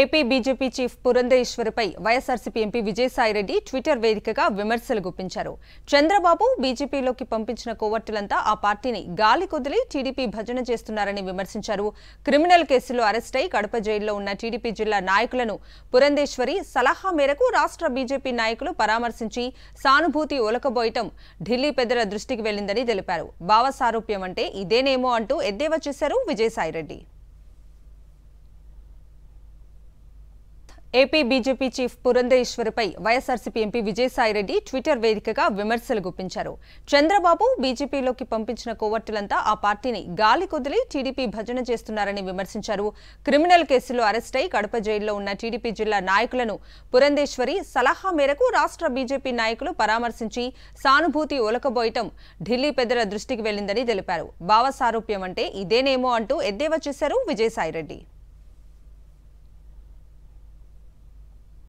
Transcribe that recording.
AP BJP chief పురంధేశ్వరిపై YSRCP MP Vijayasai Reddy Twitter వేదికగా విమర్శలు గుప్పించారు చంద్రబాబు బీజేపీలోకి పంపించిన కోవర్టులంతా ఆ పార్టీని గాలి కొదిలి టీడీపీ భజన చేస్తున్నారని విమర్శించారు క్రిమినల్ కేసులో అరెస్ట్ అయి కడప జైల్లో ఉన్న టీడీపీ జిల్లా నాయకులను పురంధేశ్వరి సలహా మేరకు రాష్ట్ర బీజేపీ నాయకులు పరామర్శించి సానుభూతి ఒలకబోయటం ఢిల్లీ పెద్దల దృష్టికి వెళ్లిందని తెలిపారు భావసారూప్యం అంటే ఇదేనేమో అంటూ ఎద్దేవా చేశారు విజయసాయిరెడ్డి ఏపీ బీజేపీ చీఫ్ పురంధేశ్వరిపై వైఎస్ఆర్సీపీ ఎంపీ విజయసాయిరెడ్డి ట్విట్టర్ వేదికగా విమర్శలు గుప్పించారు చంద్రబాబు బీజేపీలోకి పంపించిన కోవర్టులంతా ఆ పార్టీని గాలి కొదిలి టీడీపీ భజన చేస్తున్నారని విమర్శించారు క్రిమినల్ కేసులో అరెస్ట్ అయి కడప జైల్లో ఉన్న టీడీపీ జిల్లా నాయకులను పురంధేశ్వరి సలహా మేరకు రాష్ట్ర బీజేపీ నాయకులు పరామర్శించి సానుభూతి ఒలకబోయటం ఢిల్లీ పెద్దల దృష్టికి వెళ్లిందని తెలిపారు భావసారూప్యం అంటే ఇదేనేమో అంటూ ఎద్దేవా చేశారు విజయసాయిరెడ్డి